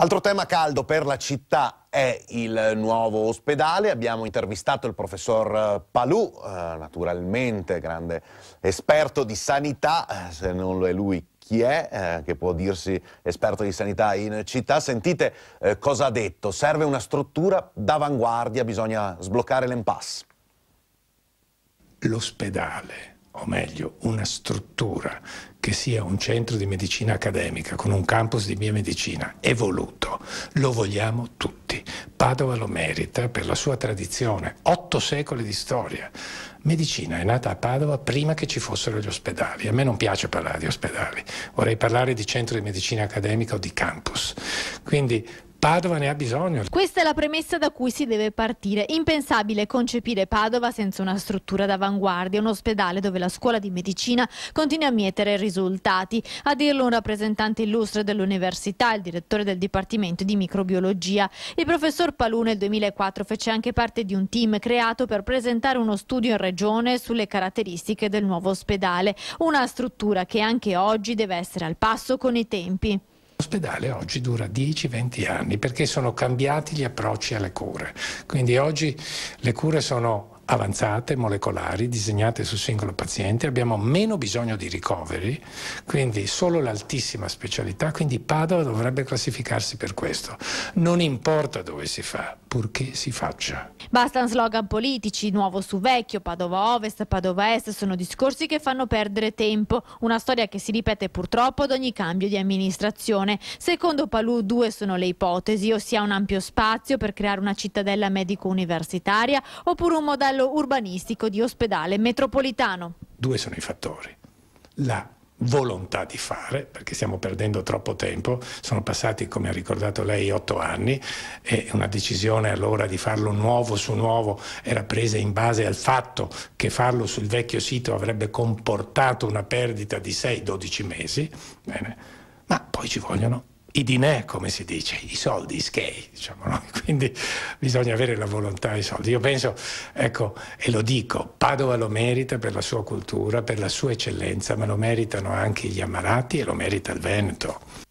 Altro tema caldo per la città è il nuovo ospedale. Abbiamo intervistato il professor eh, Palù, eh, naturalmente grande esperto di sanità, eh, se non lo è lui chi è che può dirsi esperto di sanità in città. Sentite cosa ha detto. Serve una struttura d'avanguardia, bisogna sbloccare l'impasse. L'ospedale o meglio una struttura che sia un centro di medicina accademica con un campus di biomedicina evoluto, lo vogliamo tutti. Padova lo merita per la sua tradizione, otto secoli di storia. Medicina è nata a Padova prima che ci fossero gli ospedali. A me non piace parlare di ospedali, vorrei parlare di centro di medicina accademica o di campus. Quindi Padova ne ha bisogno. Questa è la premessa da cui si deve partire. Impensabile concepire Padova senza una struttura d'avanguardia, un ospedale dove la scuola di medicina continua a mietere risultati. A dirlo un rappresentante illustre dell'università, il direttore del Dipartimento di Microbiologia. Il professor Palù nel 2004 fece anche parte di un team creato per presentare uno studio in regione sulle caratteristiche del nuovo ospedale. Una struttura che anche oggi deve essere al passo con i tempi. L'ospedale oggi dura 10-20 anni perché sono cambiati gli approcci alle cure. Quindi oggi le cure sono avanzate, molecolari, disegnate sul singolo paziente, abbiamo meno bisogno di ricoveri, quindi solo l'altissima specialità, quindi Padova dovrebbe classificarsi per questo. Non importa dove si fa, purché si faccia. Bastano slogan politici, nuovo su vecchio, Padova Ovest, Padova Est, sono discorsi che fanno perdere tempo, una storia che si ripete purtroppo ad ogni cambio di amministrazione. Secondo Palù due sono le ipotesi, ossia un ampio spazio per creare una cittadella medico-universitaria oppure un modello urbanistico di ospedale metropolitano. Due sono i fattori, la volontà di fare, perché stiamo perdendo troppo tempo, sono passati, come ha ricordato lei, otto anni e una decisione allora di farlo nuovo su nuovo era presa in base al fatto che farlo sul vecchio sito avrebbe comportato una perdita di 6-12 mesi, Bene. ma poi ci vogliono i dinè, come si dice, i soldi, i schei, diciamo, no? quindi bisogna avere la volontà e i soldi. Io penso, ecco, e lo dico, Padova lo merita per la sua cultura, per la sua eccellenza, ma lo meritano anche gli ammalati e lo merita il Veneto.